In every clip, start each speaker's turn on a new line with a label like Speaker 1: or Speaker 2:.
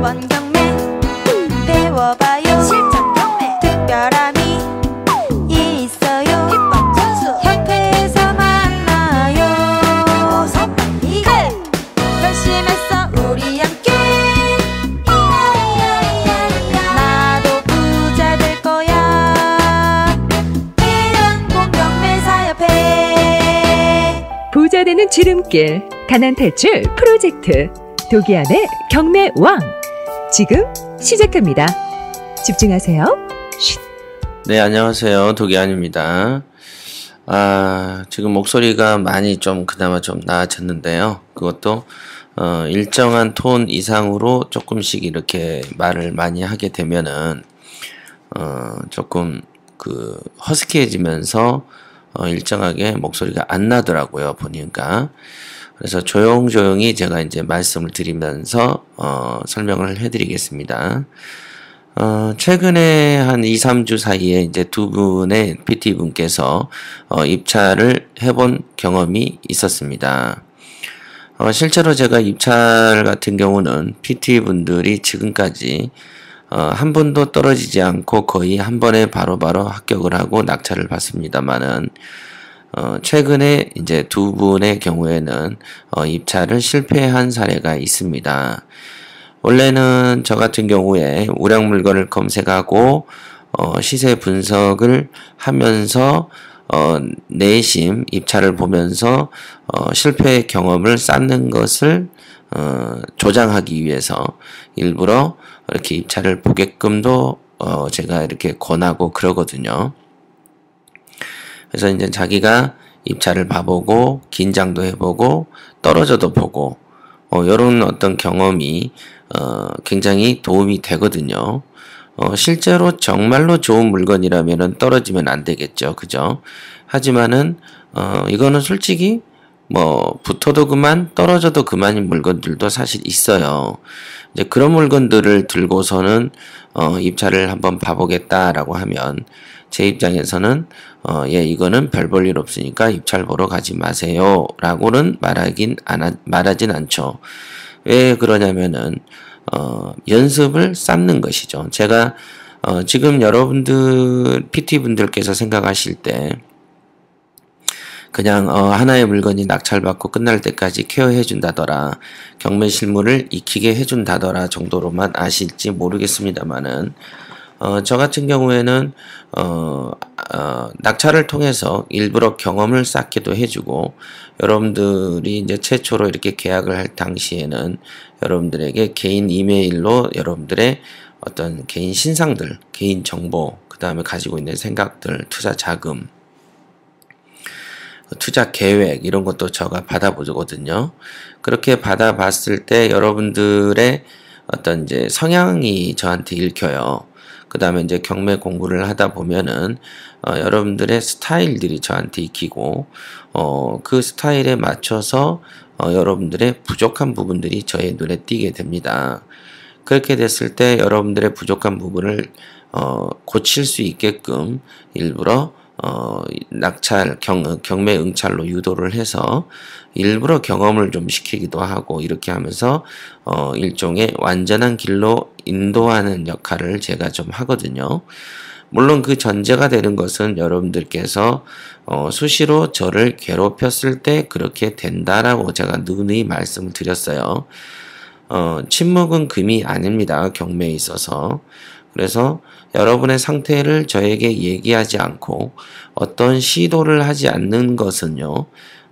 Speaker 1: 4번 경매 배워봐요 실전 경매 특별함이 있어요 기법 전수 협회에서 만나요 서 빨리 가 결심했어 우리 함께 나도 부자 될 거야 이런 공경매사협회 부자 되는 지름길 가난 대출 프로젝트 독기안의 경매 왕 지금 시작합니다. 집중하세요. 쉿. 네, 안녕하세요. 독이안입니다. 아, 지금 목소리가 많이 좀 그나마 좀 나아졌는데요. 그것도 어, 일정한 톤 이상으로 조금씩 이렇게 말을 많이 하게 되면은 어, 조금 그 허스키해지면서 어, 일정하게 목소리가 안 나더라고요. 보니까. 그래서 조용조용히 제가 이제 말씀을 드리면서 어, 설명을 해드리겠습니다. 어, 최근에 한 2, 3주 사이에 이제 두 분의 PT 분께서 어, 입찰을 해본 경험이 있었습니다. 어, 실제로 제가 입찰 같은 경우는 PT 분들이 지금까지 어, 한 번도 떨어지지 않고 거의 한 번에 바로바로 바로 합격을 하고 낙찰을 받습니다만은 어, 최근에 이제 두 분의 경우에는 어, 입찰을 실패한 사례가 있습니다. 원래는 저 같은 경우에 우량 물건을 검색하고 어, 시세 분석을 하면서 어, 내심 입찰을 보면서 어, 실패 경험을 쌓는 것을 어, 조장하기 위해서 일부러 이렇게 입찰을 보게끔도 어, 제가 이렇게 권하고 그러거든요. 그래서 이제 자기가 입찰을 봐보고 긴장도 해보고 떨어져도 보고 어, 이런 어떤 경험이 어, 굉장히 도움이 되거든요. 어, 실제로 정말로 좋은 물건이라면 떨어지면 안 되겠죠, 그죠? 하지만은 어, 이거는 솔직히 뭐 붙어도 그만 떨어져도 그만인 물건들도 사실 있어요. 이제 그런 물건들을 들고서는 어, 입찰을 한번 봐보겠다라고 하면 제 입장에서는 어, 예 이거는 별 볼 일 없으니까 입찰 보러 가지 마세요라고는 말하긴 안 말하진 않죠. 왜 그러냐면은 어, 연습을 쌓는 것이죠. 제가 어, 지금 여러분들 PT 분들께서 생각하실 때 그냥 어, 하나의 물건이 낙찰받고 끝날 때까지 케어해 준다더라 경매 실물을 익히게 해 준다더라 정도로만 아실지 모르겠습니다만은 어, 저 같은 경우에는 어, 어, 낙찰을 통해서 일부러 경험을 쌓기도 해주고 여러분들이 이제 최초로 이렇게 계약을 할 당시에는 여러분들에게 개인 이메일로 여러분들의 어떤 개인 신상들, 개인 정보, 그 다음에 가지고 있는 생각들, 투자 자금, 투자 계획 이런 것도 제가 받아보거든요. 그렇게 받아봤을 때 여러분들의 어떤 이제 성향이 저한테 읽혀요. 그 다음에 이제 경매 공부를 하다 보면은 어, 여러분들의 스타일들이 저한테 익히고 어, 그 스타일에 맞춰서 어, 여러분들의 부족한 부분들이 저의 눈에 띄게 됩니다. 그렇게 됐을 때 여러분들의 부족한 부분을 어, 고칠 수 있게끔 일부러 어, 낙찰, 경, 경매 응찰로 유도를 해서 일부러 경험을 좀 시키기도 하고 이렇게 하면서 어, 일종의 완전한 길로 인도하는 역할을 제가 좀 하거든요. 물론 그 전제가 되는 것은 여러분들께서 어, 수시로 저를 괴롭혔을 때 그렇게 된다라고 제가 누누이 말씀을 드렸어요. 어, 침묵은 금이 아닙니다. 경매에 있어서. 그래서 여러분의 상태를 저에게 얘기하지 않고 어떤 시도를 하지 않는 것은요,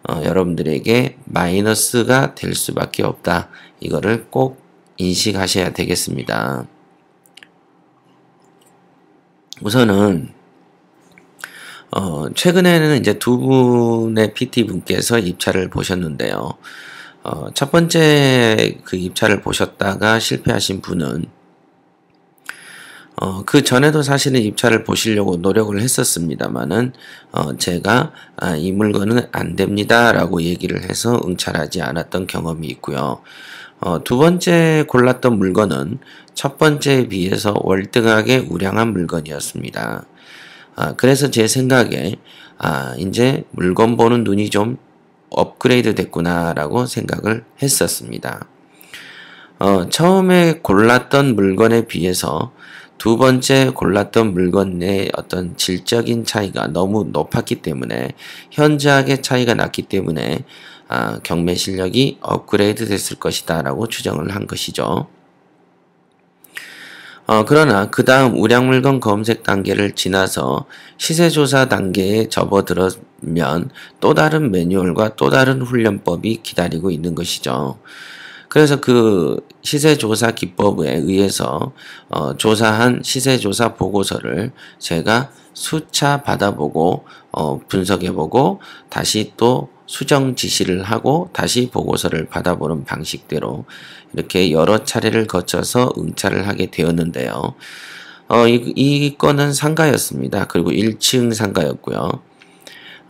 Speaker 1: 어, 여러분들에게 마이너스가 될 수밖에 없다. 이거를 꼭 인식하셔야 되겠습니다. 우선은 어, 최근에는 이제 두 분의 PT 분께서 입찰을 보셨는데요. 어, 첫 번째 그 입찰을 보셨다가 실패하신 분은 어, 그 전에도 사실은 입찰을 보시려고 노력을 했었습니다만은 어, 제가 아, 이 물건은 안 됩니다라고 얘기를 해서 응찰하지 않았던 경험이 있고요. 어, 두 번째 골랐던 물건은 첫 번째에 비해서 월등하게 우량한 물건이었습니다. 아, 그래서 제 생각에 아, 이제 물건 보는 눈이 좀 업그레이드 됐구나라고 생각을 했었습니다. 어, 처음에 골랐던 물건에 비해서 두 번째 골랐던 물건 내 어떤 질적인 차이가 너무 높았기 때문에 현저하게 차이가 났기 때문에 아, 경매 실력이 업그레이드 됐을 것이다 라고 추정을 한 것이죠. 어, 그러나 그 다음 우량물건 검색 단계를 지나서 시세조사 단계에 접어들면 또 다른 매뉴얼과 또 다른 훈련법이 기다리고 있는 것이죠. 그래서 그 시세조사 기법에 의해서 어, 조사한 시세조사 보고서를 제가 수차 받아보고 어, 분석해보고 다시 또 수정 지시를 하고 다시 보고서를 받아보는 방식대로 이렇게 여러 차례를 거쳐서 응찰을 하게 되었는데요. 어, 이, 이 건은 상가였습니다. 그리고 1층 상가였고요.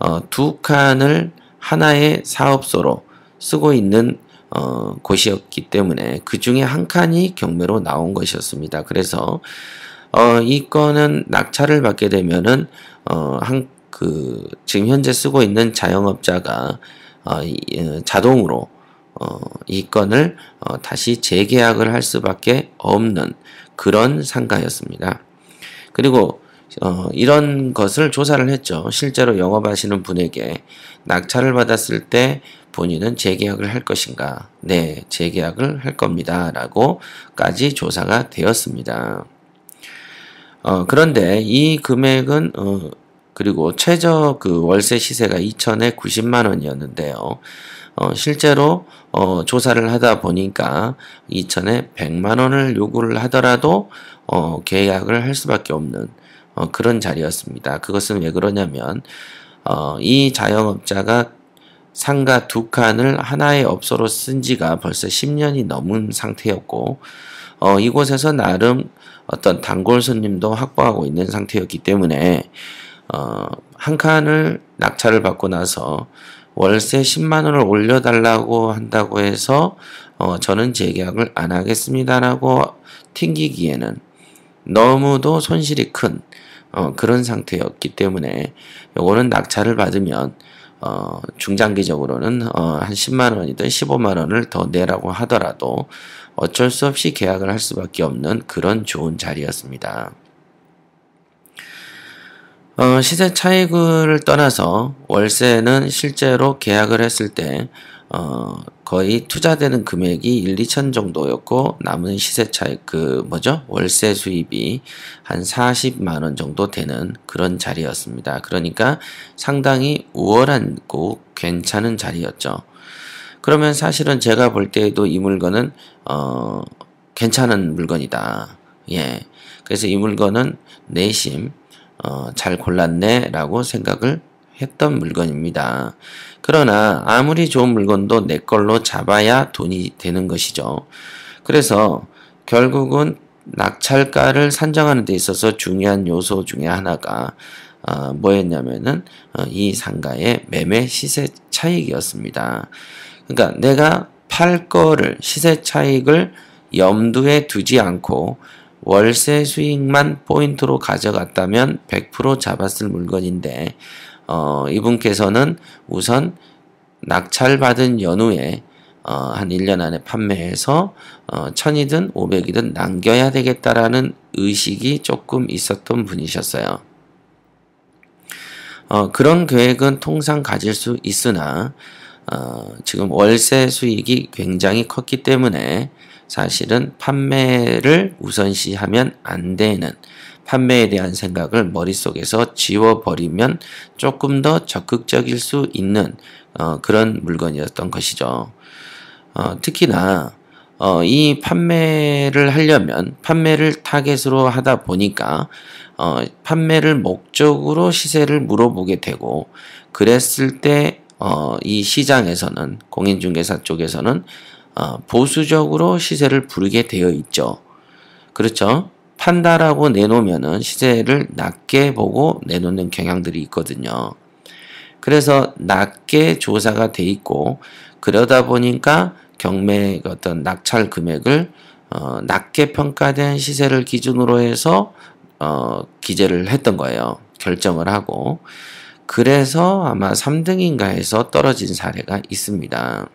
Speaker 1: 어, 두 칸을 하나의 사업소로 쓰고 있는 어, 곳이었기 때문에 그 중에 한 칸이 경매로 나온 것이었습니다. 그래서 어, 이 건은 낙찰을 받게 되면은 어, 한그 지금 현재 쓰고 있는 자영업자가 어, 이, 어, 자동으로 어, 이 건을 어, 다시 재계약을 할 수밖에 없는 그런 상가였습니다. 그리고 어, 이런 것을 조사를 했죠. 실제로 영업하시는 분에게 낙찰을 받았을 때 본인은 재계약을 할 것인가? 네, 재계약을 할 겁니다. 라고까지 조사가 되었습니다. 어, 그런데 이 금액은, 어, 그리고 최저 그 월세 시세가 2천에 90만 원이었는데요. 어, 실제로 어, 조사를 하다 보니까 2천에 100만 원을 요구를 하더라도 어, 계약을 할 수밖에 없는 어, 그런 자리였습니다. 그것은 왜 그러냐면 어, 이 자영업자가 상가 두 칸을 하나의 업소로 쓴 지가 벌써 10년이 넘은 상태였고 어, 이곳에서 나름 어떤 단골 손님도 확보하고 있는 상태였기 때문에 어, 한 칸을 낙찰을 받고 나서 월세 10만 원을 올려달라고 한다고 해서 어, 저는 재계약을 안 하겠습니다라고 튕기기에는 너무도 손실이 큰 어, 그런 상태였기 때문에 요거는 낙찰을 받으면 어, 중장기적으로는 어, 한 10만 원이든 15만 원을 더 내라고 하더라도 어쩔 수 없이 계약을 할 수밖에 없는 그런 좋은 자리였습니다. 어, 시세 차익을 떠나서 월세는 실제로 계약을 했을 때 어, 거의 투자되는 금액이 1, 2천 정도였고 남은 시세 차익 그 뭐죠? 월세 수입이 한 40만 원 정도 되는 그런 자리였습니다. 그러니까 상당히 우월한고 괜찮은 자리였죠. 그러면 사실은 제가 볼 때에도 이 물건은 어, 괜찮은 물건이다. 예. 그래서 이 물건은 내심 어, 잘 골랐네라고 생각을 했던 물건입니다. 그러나 아무리 좋은 물건도 내 걸로 잡아야 돈이 되는 것이죠. 그래서 결국은 낙찰가를 산정하는 데 있어서 중요한 요소 중에 하나가 어, 뭐였냐면은 어, 이 상가의 매매 시세 차익이었습니다. 그러니까 내가 팔 거를 시세 차익을 염두에 두지 않고 월세 수익만 포인트로 가져갔다면 100% 잡았을 물건인데 어, 이분께서는 우선 낙찰받은 연후에 어, 한 1년 안에 판매해서 어, 0이든 500이든 남겨야 되겠다라는 의식이 조금 있었던 분이셨어요. 어, 그런 계획은 통상 가질 수 있으나 어, 지금 월세 수익이 굉장히 컸기 때문에 사실은 판매를 우선시하면 안 되는 판매에 대한 생각을 머릿속에서 지워버리면 조금 더 적극적일 수 있는 어, 그런 물건이었던 것이죠. 어, 특히나 어, 이 판매를 하려면 판매를 타겟으로 하다 보니까 어, 판매를 목적으로 시세를 물어보게 되고 그랬을 때 어, 이 시장에서는 공인중개사 쪽에서는 어, 보수적으로 시세를 부르게 되어 있죠. 그렇죠? 판다라고 내놓으면은 시세를 낮게 보고 내놓는 경향들이 있거든요. 그래서 낮게 조사가 돼 있고 그러다 보니까 경매 어떤 낙찰 금액을 어, 낮게 평가된 시세를 기준으로 해서 어, 기재를 했던 거예요. 결정을 하고 그래서 아마 3등인가해서 떨어진 사례가 있습니다.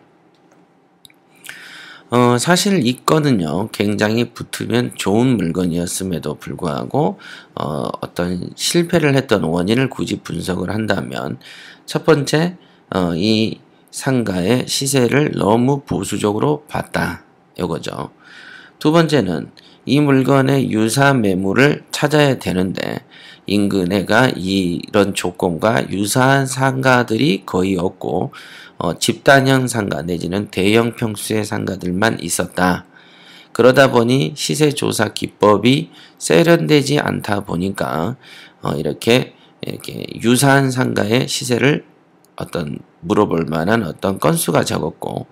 Speaker 1: 어, 사실 이 건은요, 굉장히 붙으면 좋은 물건이었음에도 불구하고, 어, 어떤 실패를 했던 원인을 굳이 분석을 한다면, 첫 번째, 어, 이 상가의 시세를 너무 보수적으로 봤다. 요거죠. 두 번째는 이 물건의 유사 매물을 찾아야 되는데 인근에가 이런 조건과 유사한 상가들이 거의 없고 어, 집단형 상가 내지는 대형 평수의 상가들만 있었다. 그러다 보니 시세 조사 기법이 세련되지 않다 보니까 어, 이렇게 이렇게 유사한 상가의 시세를 어떤 물어볼 만한 어떤 건수가 적었고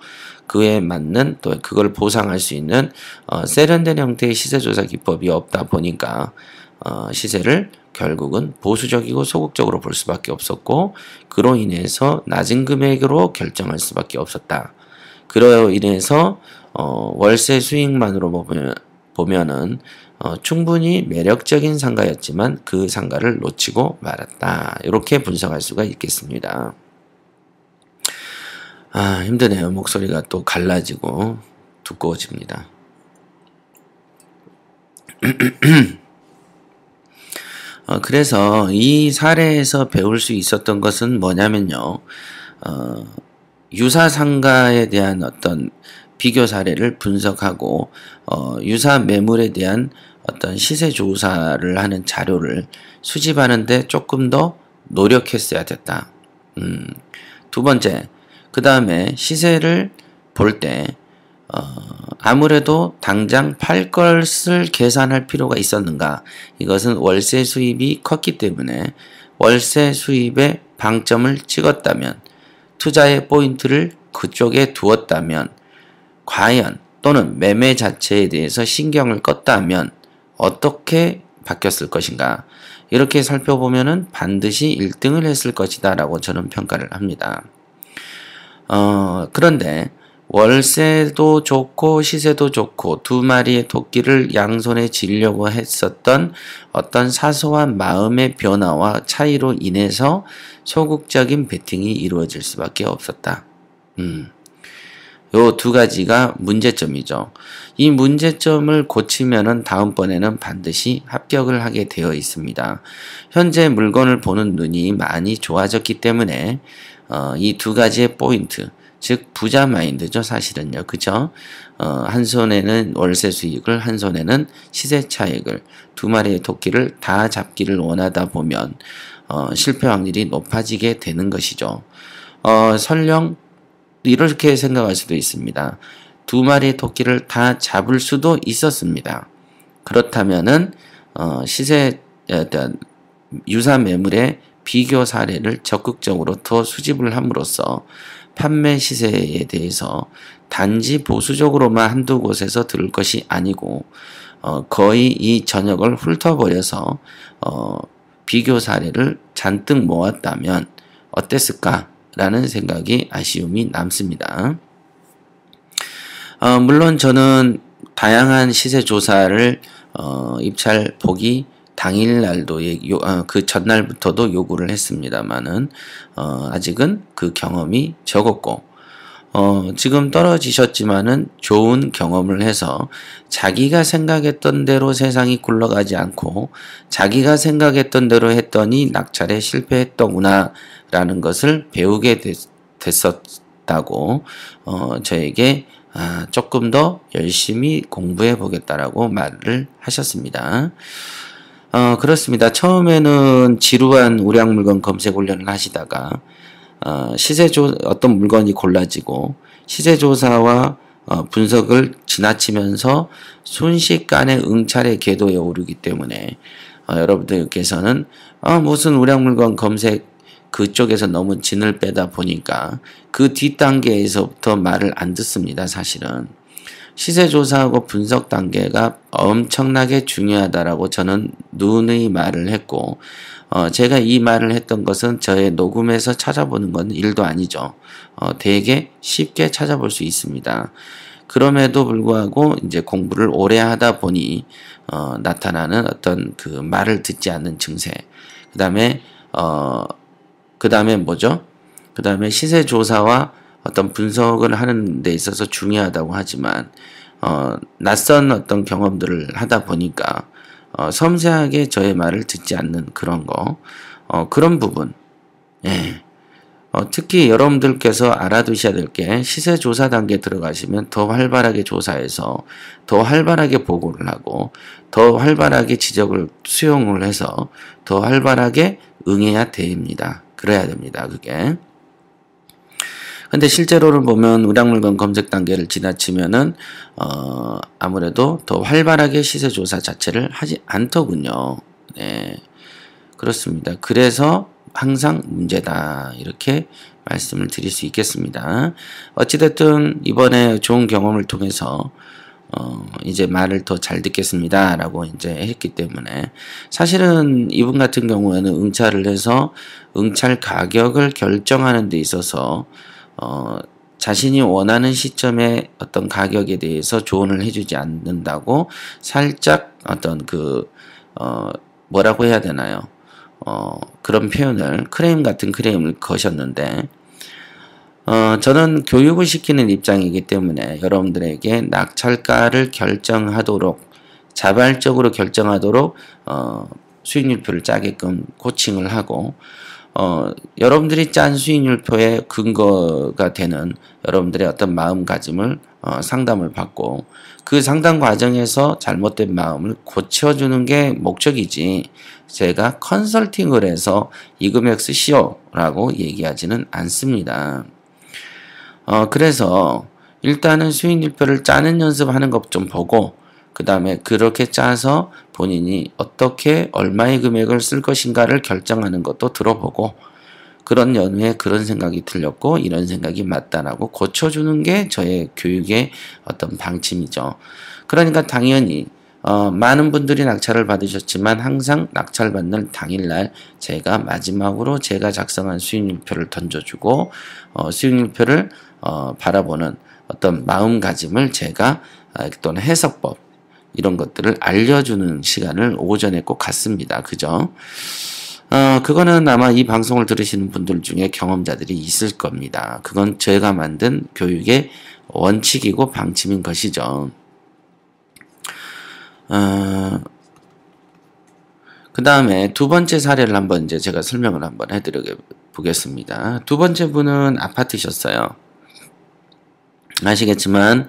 Speaker 1: 그에 맞는 또 그걸 보상할 수 있는 어, 세련된 형태의 시세조사 기법이 없다 보니까 어, 시세를 결국은 보수적이고 소극적으로 볼 수밖에 없었고 그로 인해서 낮은 금액으로 결정할 수밖에 없었다. 그로 인해서 어, 월세 수익만으로 보면, 보면은 어, 충분히 매력적인 상가였지만 그 상가를 놓치고 말았다. 이렇게 분석할 수가 있겠습니다. 아 힘드네요. 목소리가 또 갈라지고 두꺼워집니다. 어, 그래서 이 사례에서 배울 수 있었던 것은 뭐냐면요. 어, 유사 상가에 대한 어떤 비교 사례를 분석하고 어, 유사 매물에 대한 어떤 시세 조사를 하는 자료를 수집하는데 조금 더 노력했어야 됐다. 음, 두 번째, 그 다음에 시세를 볼때 어, 아무래도 당장 팔 것을 계산할 필요가 있었는가? 이것은 월세 수입이 컸기 때문에 월세 수입에 방점을 찍었다면 투자의 포인트를 그쪽에 두었다면 과연 또는 매매 자체에 대해서 신경을 껐다면 어떻게 바뀌었을 것인가? 이렇게 살펴보면은 반드시 1등을 했을 것이다 라고 저는 평가를 합니다. 어, 그런데 월세도 좋고 시세도 좋고 두 마리의 토끼를 양손에 쥐려고 했었던 어떤 사소한 마음의 변화와 차이로 인해서 소극적인 배팅이 이루어질 수밖에 없었다. 음. 요 두 가지가 문제점이죠. 이 문제점을 고치면은 다음번에는 반드시 합격을 하게 되어 있습니다. 현재 물건을 보는 눈이 많이 좋아졌기 때문에 어, 이 두 가지의 포인트, 즉 부자 마인드죠 사실은요 그죠 어, 한 손에는 월세 수익을 한 손에는 시세 차익을 두 마리의 토끼를 다 잡기를 원하다 보면 어, 실패 확률이 높아지게 되는 것이죠 어, 설령 이렇게 생각할 수도 있습니다 두 마리의 토끼를 다 잡을 수도 있었습니다 그렇다면은 어, 시세 어떤 유사 매물의 비교 사례를 적극적으로 더 수집을 함으로써 판매 시세에 대해서 단지 보수적으로만 한두 곳에서 들을 것이 아니고 어, 거의 이 전역을 훑어버려서 어, 비교 사례를 잔뜩 모았다면 어땠을까라는 생각이 아쉬움이 남습니다. 어, 물론 저는 다양한 시세 조사를 어, 입찰 보기 당일날도 아, 그 전날부터도 요구를 했습니다만은 어, 아직은 그 경험이 적었고 어, 지금 떨어지셨지만은 좋은 경험을 해서 자기가 생각했던 대로 세상이 굴러가지 않고 자기가 생각했던 대로 했더니 낙찰에 실패했더구나 라는 것을 배우게 됐, 었다고 어, 저에게 아, 조금 더 열심히 공부해 보겠다라고 말을 하셨습니다. 어, 그렇습니다. 처음에는 지루한 우량 물건 검색 훈련을 하시다가 어, 시세조 어떤 물건이 골라지고 시세조사와 어, 분석을 지나치면서 순식간에 응찰의 궤도에 오르기 때문에 어, 여러분들께서는 어, 무슨 우량 물건 검색 그쪽에서 너무 진을 빼다 보니까 그 뒷단계에서부터 말을 안 듣습니다. 사실은. 시세 조사하고 분석 단계가 엄청나게 중요하다라고 저는 누누이 말을 했고 어, 제가 이 말을 했던 것은 저의 녹음에서 찾아보는 건 일도 아니죠. 어, 되게 쉽게 찾아볼 수 있습니다. 그럼에도 불구하고 이제 공부를 오래 하다 보니 어, 나타나는 어떤 그 말을 듣지 않는 증세. 그다음에 어 그다음에 뭐죠? 그다음에 시세 조사와 어떤 분석을 하는 데 있어서 중요하다고 하지만 어, 낯선 어떤 경험들을 하다 보니까 어, 섬세하게 저의 말을 듣지 않는 그런 거 어, 그런 부분 예. 어, 특히 여러분들께서 알아두셔야 될 게 시세 조사 단계 들어가시면 더 활발하게 조사해서 더 활발하게 보고를 하고 더 활발하게 지적을 수용을 해서 더 활발하게 응해야 됩니다. 그래야 됩니다. 그게. 근데 실제로는 보면 우량물건 검색 단계를 지나치면은 어 아무래도 더 활발하게 시세 조사 자체를 하지 않더군요. 네. 그렇습니다. 그래서 항상 문제다. 이렇게 말씀을 드릴 수 있겠습니다. 어찌됐든 이번에 좋은 경험을 통해서 어, 이제 말을 더 잘 듣겠습니다. 라고 이제 했기 때문에. 사실은 이분 같은 경우에는 응찰을 해서 응찰 가격을 결정하는 데 있어서 어, 자신이 원하는 시점에 어떤 가격에 대해서 조언을 해주지 않는다고 살짝 어떤 그, 어, 뭐라고 해야 되나요? 어, 그런 표현을, 크레임 같은 크레임을 거셨는데, 어, 저는 교육을 시키는 입장이기 때문에 여러분들에게 낙찰가를 결정하도록, 자발적으로 결정하도록, 어, 수익률표를 짜게끔 코칭을 하고, 어, 여러분들이 짠 수익률표의 근거가 되는 여러분들의 어떤 마음가짐을 어, 상담을 받고 그 상담 과정에서 잘못된 마음을 고쳐주는 게 목적이지 제가 컨설팅을 해서 이 금액 쓰시오라고 얘기하지는 않습니다. 어, 그래서 일단은 수익률표를 짜는 연습하는 것 좀 보고 그 다음에 그렇게 짜서 본인이 어떻게 얼마의 금액을 쓸 것인가를 결정하는 것도 들어보고 그런 연후에 그런 생각이 틀렸고 이런 생각이 맞다라고 고쳐주는 게 저의 교육의 어떤 방침이죠. 그러니까 당연히 어, 많은 분들이 낙찰을 받으셨지만 항상 낙찰받는 당일날 제가 마지막으로 제가 작성한 수익률표를 던져주고 어, 수익률표를 어, 바라보는 어떤 마음가짐을 제가 아, 또는 해석법 이런 것들을 알려주는 시간을 오전에 꼭 갖습니다. 그죠? 어, 그거는 아마 이 방송을 들으시는 분들 중에 경험자들이 있을 겁니다. 그건 제가 만든 교육의 원칙이고 방침인 것이죠. 어, 그 다음에 두 번째 사례를 한번 이제 제가 설명을 한번 해드려 보겠습니다. 두 번째 분은 아파트셨어요. 아시겠지만,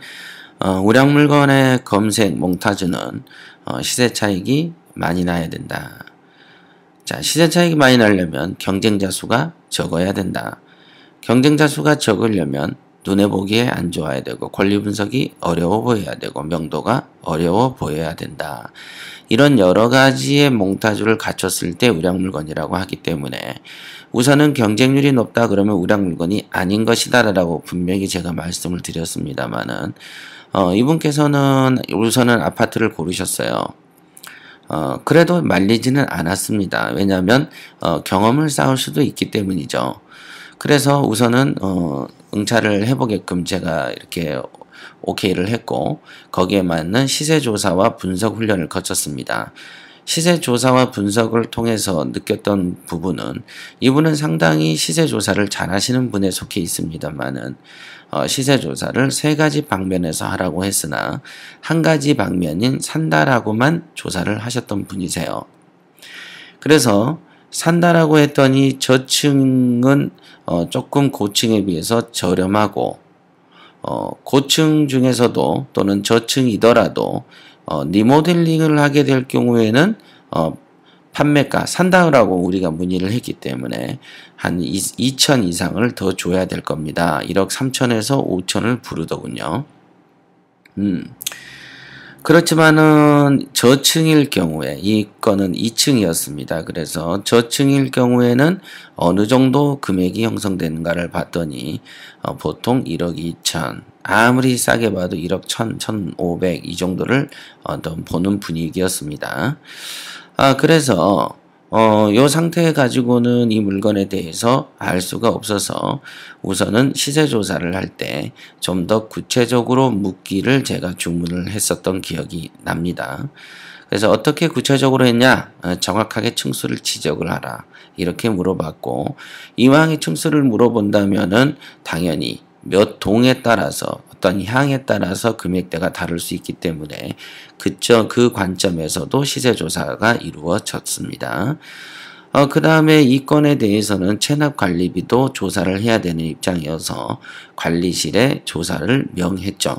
Speaker 1: 어, 우량 물건의 검색 몽타주는 어, 시세 차익이 많이 나야 된다. 자, 시세 차익이 많이 나려면 경쟁자 수가 적어야 된다. 경쟁자 수가 적으려면 눈에 보기에 안 좋아야 되고 권리 분석이 어려워 보여야 되고 명도가 어려워 보여야 된다. 이런 여러 가지의 몽타주를 갖췄을 때 우량 물건이라고 하기 때문에 우선은 경쟁률이 높다 그러면 우량 물건이 아닌 것이다라고 분명히 제가 말씀을 드렸습니다만은 어, 이분께서는 우선은 아파트를 고르셨어요. 어, 그래도 말리지는 않았습니다. 왜냐하면 어, 경험을 쌓을 수도 있기 때문이죠. 그래서 우선은 어, 응찰을 해보게끔 제가 이렇게 오케이를 했고 거기에 맞는 시세 조사와 분석 훈련을 거쳤습니다. 시세 조사와 분석을 통해서 느꼈던 부분은 이분은 상당히 시세 조사를 잘 하시는 분에 속해 있습니다만은 어, 시세 조사를 세 가지 방면에서 하라고 했으나 한 가지 방면인 산다라고만 조사를 하셨던 분이세요. 그래서 산다라고 했더니 저층은 어, 조금 고층에 비해서 저렴하고 어, 고층 중에서도 또는 저층이더라도 어, 리모델링을 하게 될 경우에는 어, 판매가 산다라고 우리가 문의를 했기 때문에 한 2천 이상을 더 줘야 될 겁니다. 1억 3천에서 5천을 부르더군요. 음. 그렇지만은 저층일 경우에 이 건은 2층이었습니다. 그래서 저층일 경우에는 어느 정도 금액이 형성되는가를 봤더니 어, 보통 1억 2천 아무리 싸게 봐도 1억 1천1,500 이 정도를 어, 보는 분위기였습니다. 아, 그래서 어, 요 상태 가지고는 이 물건에 대해서 알 수가 없어서 우선은 시세 조사를 할 때 좀 더 구체적으로 묻기를 제가 주문을 했었던 기억이 납니다. 그래서 어떻게 구체적으로 했냐? 어, 정확하게 층수를 지적을 하라. 이렇게 물어봤고, 이왕에 층수를 물어본다면은 당연히 몇 동에 따라서 어떤 향에 따라서 금액대가 다를 수 있기 때문에 그저 그 관점에서도 시세 조사가 이루어졌습니다. 어, 그 다음에 이 건에 대해서는 체납관리비도 조사를 해야 되는 입장이어서 관리실에 조사를 명했죠.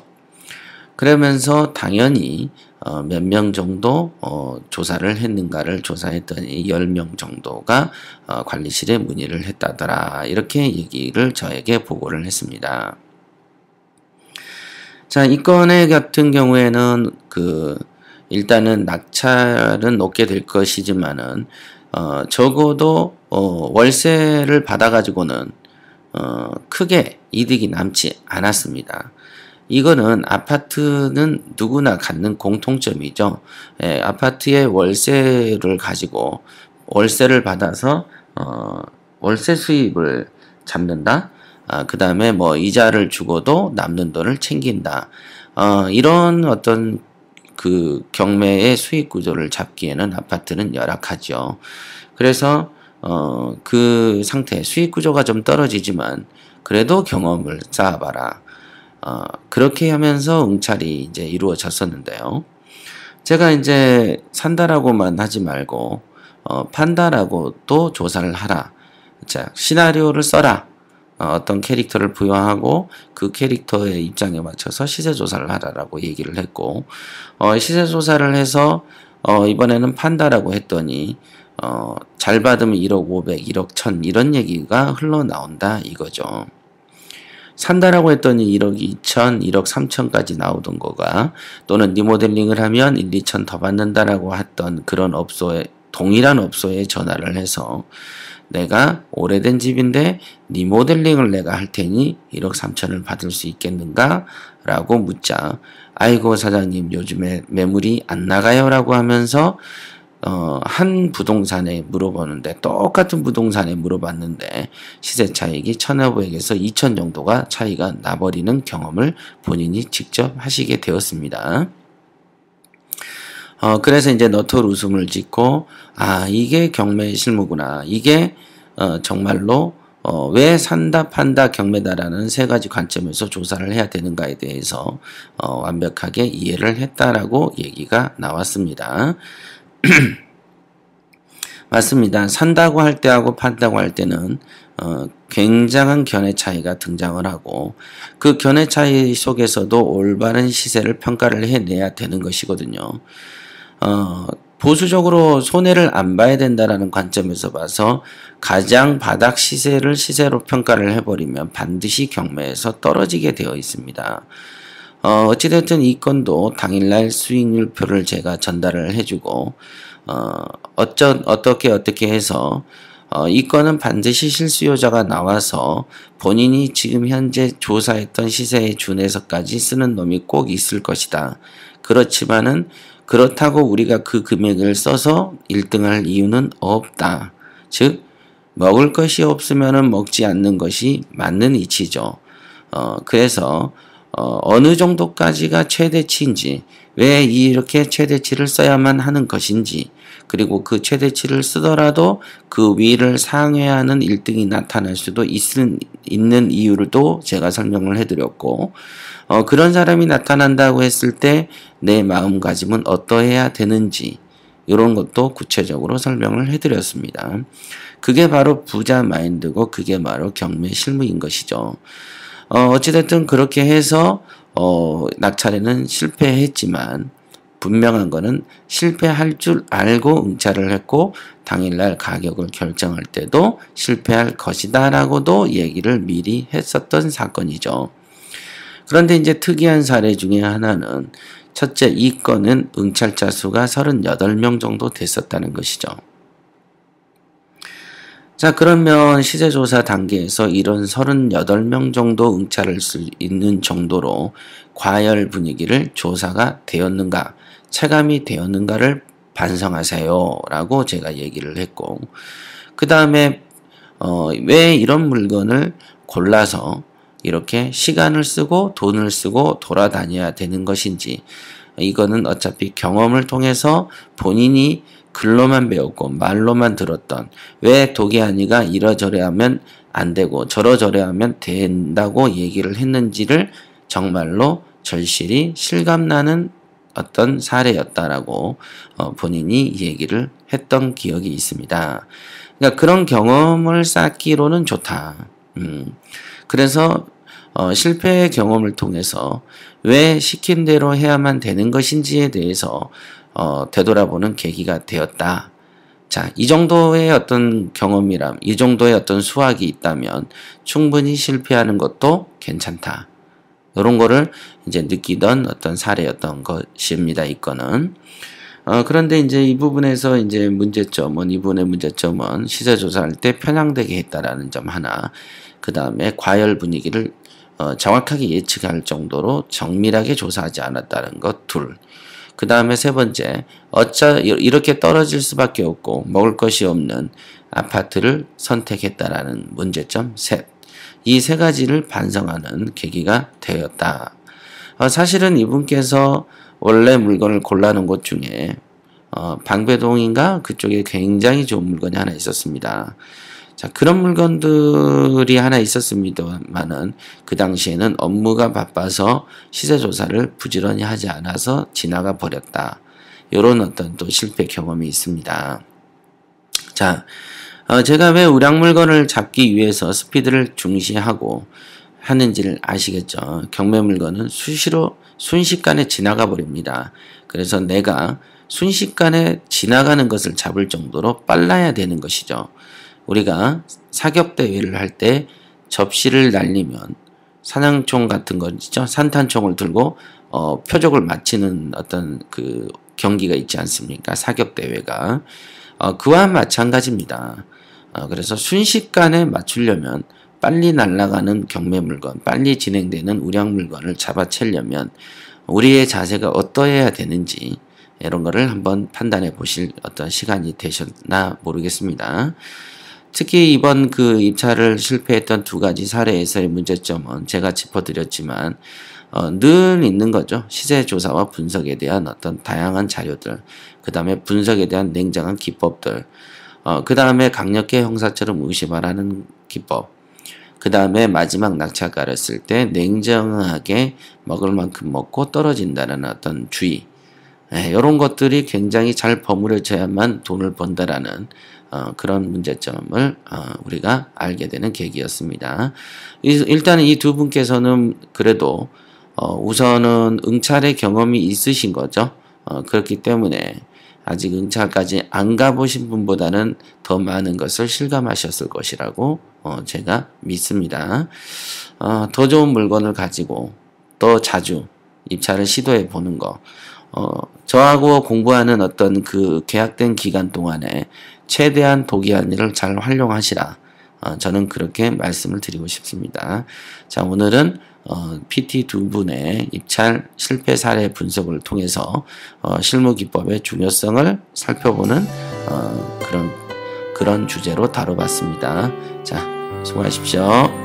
Speaker 1: 그러면서 당연히 어, 몇명 정도 어, 조사를 했는가를 조사했더니 10명 정도가 어, 관리실에 문의를 했다더라. 이렇게 얘기를 저에게 보고를 했습니다. 자, 이 건의 같은 경우에는 그 일단은 낙찰은 높게 될 것이지만은 어, 적어도 어, 월세를 받아가지고는 어, 크게 이득이 남지 않았습니다. 이거는 아파트는 누구나 갖는 공통점이죠. 예, 아파트의 월세를 가지고 월세를 받아서 어, 월세 수입을 잡는다. 아, 그 다음에 뭐 이자를 주고도 남는 돈을 챙긴다. 어, 이런 어떤 그 경매의 수익 구조를 잡기에는 아파트는 열악하죠. 그래서 어, 그 상태 수익 구조가 좀 떨어지지만 그래도 경험을 쌓아봐라. 어, 그렇게 하면서 응찰이 이제 이루어졌었는데요. 제가 이제 산다라고만 하지 말고 어, 판다라고 또 조사를 하라. 자, 시나리오를 써라. 어, 떤 캐릭터를 부여하고 그 캐릭터의 입장에 맞춰서 시세 조사를 하라라고 얘기를 했고 어, 시세 조사를 해서 어, 이번에는 판다라고 했더니 어, 잘 받으면 1억 500, 1억 1000 이런 얘기가 흘러나온다 이거죠. 산다라고 했더니 1억 2천, 1억 3천까지 나오던 거가 또는 리모델링을 하면 1, 2천 더 받는다라고 했던 그런 업소에 동일한 업소에 전화를 해서 내가 오래된 집인데 리모델링을 내가 할 테니 1억 3천을 받을 수 있겠는가? 라고 묻자 아이고 사장님 요즘에 매물이 안 나가요 라고 하면서 어, 한 부동산에 물어보는데 똑같은 부동산에 물어봤는데 시세 차익이 천여백에서 이천 정도가 차이가 나버리는 경험을 본인이 직접 하시게 되었습니다. 어, 그래서 이제 너털 웃음을 짓고 아 이게 경매 실무구나 이게 어, 정말로 어, 왜 산다, 판다, 경매다라는 세 가지 관점에서 조사를 해야 되는가에 대해서 어, 완벽하게 이해를 했다라고 얘기가 나왔습니다. 맞습니다. 산다고 할 때하고 판다고 할 때는 어, 굉장한 견해 차이가 등장을 하고 그 견해 차이 속에서도 올바른 시세를 평가를 해내야 되는 것이거든요. 어, 보수적으로 손해를 안 봐야 된다라는 관점에서 봐서 가장 바닥 시세를 시세로 평가를 해버리면 반드시 경매에서 떨어지게 되어 있습니다. 어, 어찌됐든이 건도 당일날 수익률표를 제가 전달을 해주고, 어, 어쩌, 어떻게 어떻게 해서, 어, 이 건은 반드시 실수요자가 나와서 본인이 지금 현재 조사했던 시세에 준해서까지 쓰는 놈이 꼭 있을 것이다. 그렇지만은 그렇다고 우리가 그 금액을 써서 1등할 이유는 없다. 즉, 먹을 것이 없으면 먹지 않는 것이 맞는 이치죠. 어, 그래서 어, 어느 정도까지가 최대치인지, 왜 이렇게 최대치를 써야만 하는 것인지, 그리고 그 최대치를 쓰더라도 그 위를 상회하는 1등이 나타날 수도 있은, 있는 이유를 또 제가 설명을 해드렸고, 어, 그런 사람이 나타난다고 했을 때 내 마음가짐은 어떠해야 되는지, 이런 것도 구체적으로 설명을 해드렸습니다. 그게 바로 부자 마인드고 그게 바로 경매 실무인 것이죠. 어, 어찌됐든 그렇게 해서 어, 낙찰에는 실패했지만 분명한 거는 실패할 줄 알고 응찰을 했고 당일날 가격을 결정할 때도 실패할 것이다 라고도 얘기를 미리 했었던 사건이죠. 그런데 이제 특이한 사례 중에 하나는 첫째 이 건은 응찰자 수가 38명 정도 됐었다는 것이죠. 자, 그러면 시세조사 단계에서 이런 38명 정도 응찰할 수 있는 정도로 과열 분위기를 조사가 되었는가, 체감이 되었는가를 반성하세요. 라고 제가 얘기를 했고, 그 다음에, 어, 왜 이런 물건을 골라서 이렇게 시간을 쓰고 돈을 쓰고 돌아다녀야 되는 것인지, 이거는 어차피 경험을 통해서 본인이 글로만 배웠고 말로만 들었던 왜독기한니가 이러저래 하면 안 되고 저러저래 하면 된다고 얘기를 했는지를 정말로 절실히 실감나는 어떤 사례였다라고 어, 본인이 얘기를 했던 기억이 있습니다. 그러니까 그런 경험을 쌓기로는 좋다. 음. 그래서 어, 실패의 경험을 통해서 왜 시킨 대로 해야만 되는 것인지에 대해서 어, 되돌아보는 계기가 되었다. 자, 이 정도의 어떤 경험이람, 이 정도의 어떤 수학이 있다면 충분히 실패하는 것도 괜찮다. 이런 거를 이제 느끼던 어떤 사례였던 것입니다. 이거는. 어, 그런데 이제 이 부분에서 이제 문제점은, 이분의 문제점은 시세 조사할 때 편향되게 했다라는 점 하나, 그 다음에 과열 분위기를 어, 정확하게 예측할 정도로 정밀하게 조사하지 않았다는 것 둘, 그 다음에 세 번째, 어차 이렇게 떨어질 수밖에 없고 먹을 것이 없는 아파트를 선택했다라는 문제점 셋. 이 세 가지를 반성하는 계기가 되었다. 어, 사실은 이분께서 원래 물건을 골라놓은 것 중에 어, 방배동인가 그쪽에 굉장히 좋은 물건이 하나 있었습니다. 자, 그런 물건들이 하나 있었습니다만은 그 당시에는 업무가 바빠서 시세 조사를 부지런히 하지 않아서 지나가 버렸다. 요런 어떤 또 실패 경험이 있습니다. 자, 어, 제가 왜 우량 물건을 잡기 위해서 스피드를 중시하고 하는지를 아시겠죠. 경매 물건은 수시로 순식간에 지나가 버립니다. 그래서 내가 순식간에 지나가는 것을 잡을 정도로 빨라야 되는 것이죠. 우리가 사격 대회를 할 때 접시를 날리면 사냥총 같은 거죠 산탄총을 들고 어, 표적을 맞히는 어떤 그 경기가 있지 않습니까 사격 대회가 어, 그와 마찬가지입니다. 어, 그래서 순식간에 맞추려면 빨리 날아가는 경매 물건, 빨리 진행되는 우량 물건을 잡아채려면 우리의 자세가 어떠해야 되는지 이런 거를 한번 판단해 보실 어떤 시간이 되셨나 모르겠습니다. 특히 이번 그 입찰을 실패했던 두 가지 사례에서의 문제점은 제가 짚어드렸지만 어, 늘 있는 거죠. 시세 조사와 분석에 대한 어떤 다양한 자료들, 그 다음에 분석에 대한 냉정한 기법들, 어, 그 다음에 강력해 형사처럼 의심하라는 기법, 그 다음에 마지막 낙찰가를 쓸 때 냉정하게 먹을 만큼 먹고 떨어진다는 어떤 주의, 예, 이런 것들이 굉장히 잘 버무려져야만 돈을 번다라는 어, 그런 문제점을 어, 우리가 알게 되는 계기였습니다. 일단 이 두 분께서는 그래도 어, 우선은 응찰의 경험이 있으신 거죠. 그렇기 때문에 아직 응찰까지 안 가보신 분보다는 더 많은 것을 실감하셨을 것이라고 제가 믿습니다. 더 좋은 물건을 가지고 더 자주 입찰을 시도해 보는 거. 어, 저하고 공부하는 어떤 그 계약된 기간 동안에 최대한 독이한일을잘 활용하시라. 어, 저는 그렇게 말씀을 드리고 싶습니다. 자, 오늘은 어, PT 두 분의 입찰 실패 사례 분석을 통해서 어, 실무 기법의 중요성을 살펴보는 어, 그런 그런 주제로 다뤄봤습니다. 자, 수고하십시오.